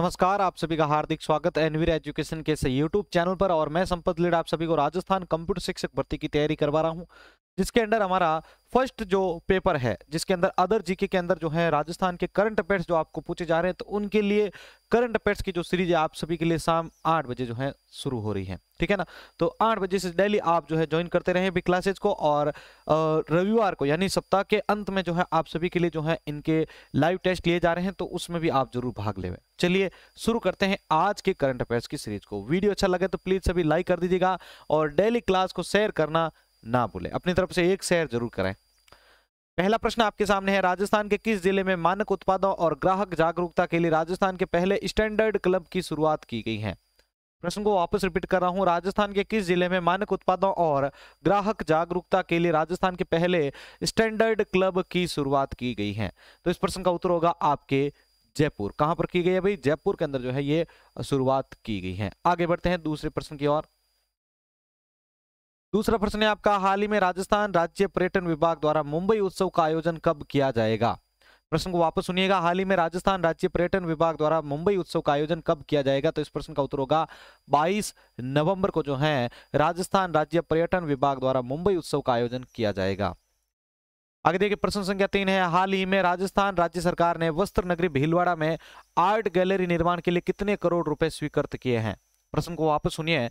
नमस्कार आप सभी का हार्दिक स्वागत एनवीर एजुकेशन के यूट्यूब चैनल पर और मैं संपत लीड आप सभी को राजस्थान कंप्यूटर शिक्षक भर्ती की तैयारी करवा रहा हूं जिसके अंदर हमारा फर्स्ट जो पेपर है जिसके अंदर अदर जीके के अंदर जो है राजस्थान के करंट अफेयर्स जो आपको पूछे जा रहे हैं तो उनके लिए करंट अफेयर्स की जो सीरीज है आप सभी के लिए शाम आठ बजे जो है शुरू हो रही है ठीक है ना तो आठ बजे से डेली आप जो है ज्वाइन करते रहे भी क्लासेज को और रविवार को यानी सप्ताह के अंत में जो है आप सभी के लिए जो है इनके लाइव टेस्ट लिए जा रहे हैं तो उसमें भी आप जरूर भाग ले चलिए शुरू करते हैं आज के करंट अफेयर्स की सीरीज को वीडियो अच्छा लगे तो प्लीज सभी लाइक कर दीजिएगा और डेली क्लास को शेयर करना ना बोले अपनी तरफ से एक शेयर जरूर करें पहला प्रश्न आपके सामने है राजस्थान के किस जिले में मानक उत्पादों और ग्राहक जागरूकता के लिए राजस्थान के पहले स्टैंडर्ड क्लब की शुरुआत की गई है प्रश्न को वापस रिपीट कर रहा हूं राजस्थान के किस जिले में मानक उत्पादों और ग्राहक जागरूकता के लिए राजस्थान के पहले स्टैंडर्ड क्लब की शुरुआत की गई है तो इस प्रश्न का उत्तर होगा आपके जयपुर कहां पर की गई है भाई जयपुर के अंदर जो है ये शुरुआत की गई है आगे बढ़ते हैं दूसरे प्रश्न की ओर दूसरा प्रश्न है आपका हाल ही में राजस्थान राज्य पर्यटन विभाग द्वारा मुंबई उत्सव का आयोजन कब किया जाएगा प्रश्न को वापस सुनिएगा हाल ही में राजस्थान राज्य पर्यटन विभाग द्वारा मुंबई उत्सव का आयोजन कब किया जाएगा तो इस प्रश्न का उत्तर होगा 22 नवंबर को जो है राजस्थान राज्य पर्यटन विभाग द्वारा मुंबई उत्सव का आयोजन किया जाएगा आगे देखिए प्रश्न संख्या तीन है हाल ही में राजस्थान राज्य सरकार ने वस्त्र नगरी भीलवाड़ा में आर्ट गैलरी निर्माण के लिए कितने करोड़ रुपए स्वीकृत किए हैं प्रश्न को वापस सुनिए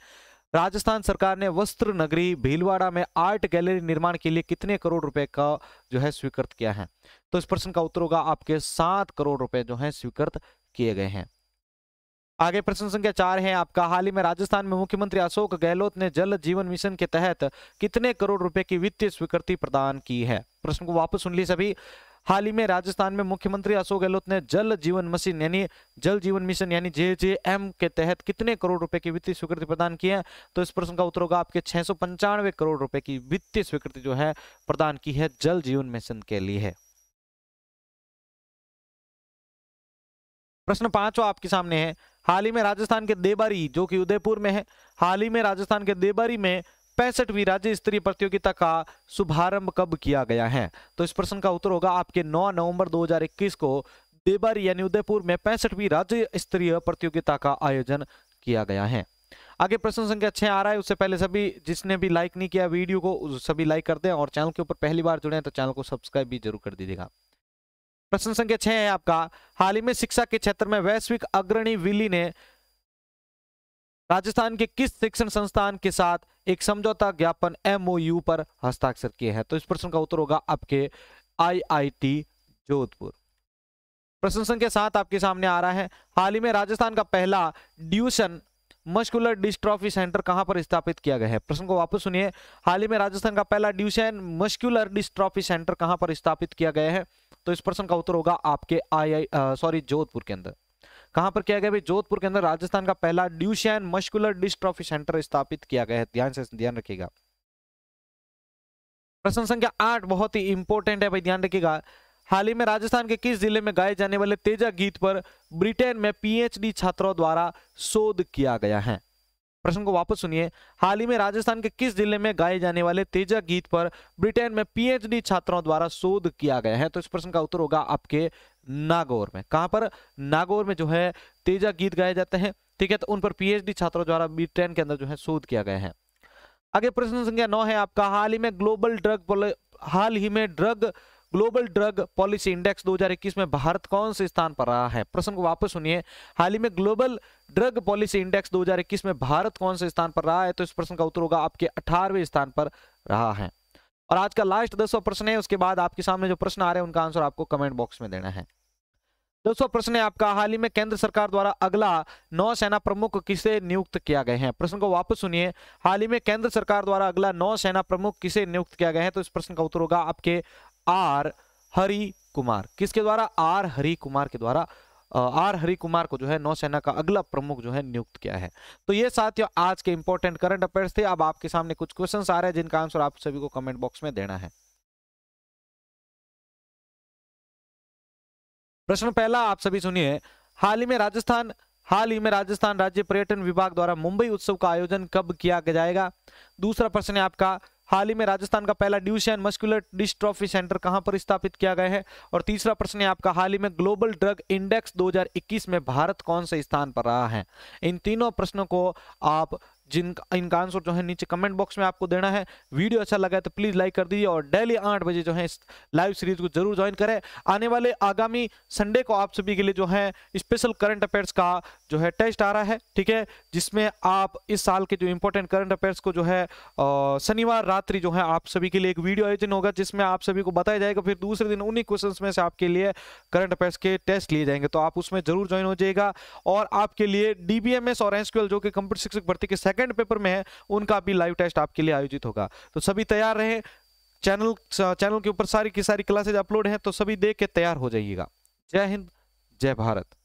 राजस्थान सरकार ने वस्त्र नगरी भीलवाड़ा में आर्ट गैलरी निर्माण के लिए कितने करोड़ रुपए का जो है स्वीकृत किया है तो इस प्रश्न का उत्तर होगा आपके सात करोड़ रुपए जो है स्वीकृत किए गए हैं आगे प्रश्न संख्या चार है आपका हाल ही में राजस्थान में मुख्यमंत्री अशोक गहलोत ने जल जीवन मिशन के तहत कितने करोड़ रुपए की वित्तीय स्वीकृति प्रदान की है प्रश्न को वापस सुन ली सभी हाल ही में राजस्थान में मुख्यमंत्री अशोक गहलोत ने जल जीवन मिशन यानी जल जीवन मिशन यानी जे जे एम के तहत कितने करोड़ रुपए की वित्तीय स्वीकृति प्रदान की है तो इस प्रश्न का उत्तर होगा आपके छह करोड़ रुपए की वित्तीय स्वीकृति जो है प्रदान की है जल जीवन मिशन के लिए प्रश्न पांचवा आपके सामने है हाल ही में राजस्थान के देबारी जो कि उदयपुर में है हाल ही में राजस्थान के देबारी में पैंसठवीं राज्य स्तरीय प्रतियोगिता का शुभारंभ कब किया गया है तो इस प्रश्न का उत्तर होगा आपके 9 नवंबर 2021 को देवर यानी उदयपुर में पैंसठवीं राज्य स्तरीय प्रतियोगिता का आयोजन किया गया है आगे प्रश्न संख्या छह आ रहा है उससे पहले सभी जिसने भी लाइक नहीं किया वीडियो को सभी लाइक कर दें और चैनल के ऊपर पहली बार जुड़े हैं तो चैनल को सब्सक्राइब भी जरूर कर दीजिएगा प्रश्न संख्या छह है आपका हाल ही में शिक्षा के क्षेत्र में वैश्विक अग्रणी विली ने राजस्थान के किस शिक्षण संस्थान के साथ एक समझौता ज्ञापन एमओयू पर हस्ताक्षर किए हैं तो इस प्रश्न का उत्तर होगा आपके आईआईटी जोधपुर प्रश्न संख्या सात आपके सामने आ रहा है हाल ही में राजस्थान का पहला ड्यूशन मस्कुलर डिस्ट्रॉफी सेंटर कहां पर स्थापित किया गया है प्रश्न को वापस सुनिए हाल ही में राजस्थान का पहला ड्यूशन मस्कुलर डिस्ट्रॉफी सेंटर कहां पर स्थापित किया गया है तो इस प्रश्न का उत्तर होगा आपके आई आई सॉरी जोधपुर के अंदर कहां पर किया गया भाई जोधपुर के अंदर राजस्थान का पहला ड्यूशियन मस्कुलर डिस्ट्रॉफी सेंटर स्थापित किया गया है ध्यान से ध्यान रखिएगा प्रश्न संख्या आठ बहुत ही इंपॉर्टेंट है भाई ध्यान रखिएगा हाल ही में राजस्थान के किस जिले में गाए जाने वाले तेजा गीत पर ब्रिटेन में पीएचडी छात्रों द्वारा शोध किया गया है प्रश्न को वापस सुनिए हाल ही में राजस्थान के किस जिले में गाए जाने वाले तेजा गीत पर ब्रिटेन में पीएचडी छात्रों द्वारा शोध किया गया है तो इस प्रश्न का उत्तर होगा आपके नागौर में कहां पर नागौर में जो है तेजा गीत गाए जाते हैं ठीक है तो उन पर पीएचडी छात्रों द्वारा बी टेन के अंदर जो है शोध किया गया है आगे प्रश्न संख्या नौ है आपका हाल ही में ग्लोबल ड्रग हाल ही में drug global drug policy index 2021 में भारत कौन से स्थान पर रहा है प्रश्न को वापस सुनिए हाल ही में ग्लोबल ड्रग पॉलिसी इंडेक्स 2021 में भारत कौन से स्थान पर रहा है तो इस प्रश्न का उत्तर होगा आपके 18वें स्थान पर रहा है और आज का लास्ट दसवा प्रश्न है उसके बाद आपके सामने जो प्रश्न आ रहे हैं उनका आंसर आपको कमेंट बॉक्स में देना है दसवा प्रश्न है आपका हाल ही में केंद्र सरकार द्वारा अगला नौसेना प्रमुख किसे नियुक्त किया गया है प्रश्न को वापस सुनिए हाल ही में केंद्र सरकार द्वारा अगला नौसेना प्रमुख किसे नियुक्त किया गया है तो इस प्रश्न का उत्तर होगा आपके आर हरि कुमार किसके द्वारा आर हरि कुमार के द्वारा आर हरि कुमार को जो है नौसेना का अगला प्रमुख जो है नियुक्त किया है तो ये साथियों आज के इंपॉर्टेंट करंट अफेयर्स थे अब आपके सामने कुछ क्वेश्चन आ रहे हैं जिनका आंसर आप सभी को कमेंट बॉक्स में देना है प्रश्न पहला आप सभी सुनिए हाल ही में राजस्थान हाल ही में राजस्थान राज्य पर्यटन विभाग द्वारा मुंबई उत्सव का आयोजन कब किया जाएगा दूसरा प्रश्न है आपका हाल ही में राजस्थान का पहला ड्यूशन मस्कुलर डिस्ट्रॉफी सेंटर कहां पर स्थापित किया गया है और तीसरा प्रश्न है आपका हाल ही में ग्लोबल ड्रग इंडेक्स 2021 में भारत कौन से स्थान पर रहा है इन तीनों प्रश्नों को आप जिनका इनका आंसर जो है नीचे कमेंट बॉक्स में आपको देना है वीडियो अच्छा लगा है तो प्लीज़ लाइक कर दीजिए और डेली आठ बजे जो है इस लाइव सीरीज को जरूर ज्वाइन करें आने वाले आगामी संडे को आप सभी के लिए जो है स्पेशल करंट अफेयर्स का जो है टेस्ट आ रहा है ठीक है जिसमें आप इस साल के जो इंपॉर्टेंट करंट अफेयर्स को जो है शनिवार रात्रि जो है आप सभी के लिए एक वीडियो आयोजन होगा जिसमें आप सभी को बताया जाएगा फिर दूसरे दिन उन्हीं क्वेश्चन में से आपके लिए करंट अफेयर्स के टेस्ट लिए जाएंगे तो आप उसमें जरूर ज्वाइन हो जाएगा और आपके लिए डीबीएमएस और एसक्यूएल जो कि कंप्यूटर शिक्षक भर्ती के सेकंड सेकंड पेपर में है उनका भी लाइव टेस्ट आपके लिए आयोजित होगा तो सभी तैयार रहे चैनल चैनल के ऊपर सारी की सारी क्लासेज अपलोड हैं तो सभी देख के तैयार हो जाइएगा जय हिंद जय भारत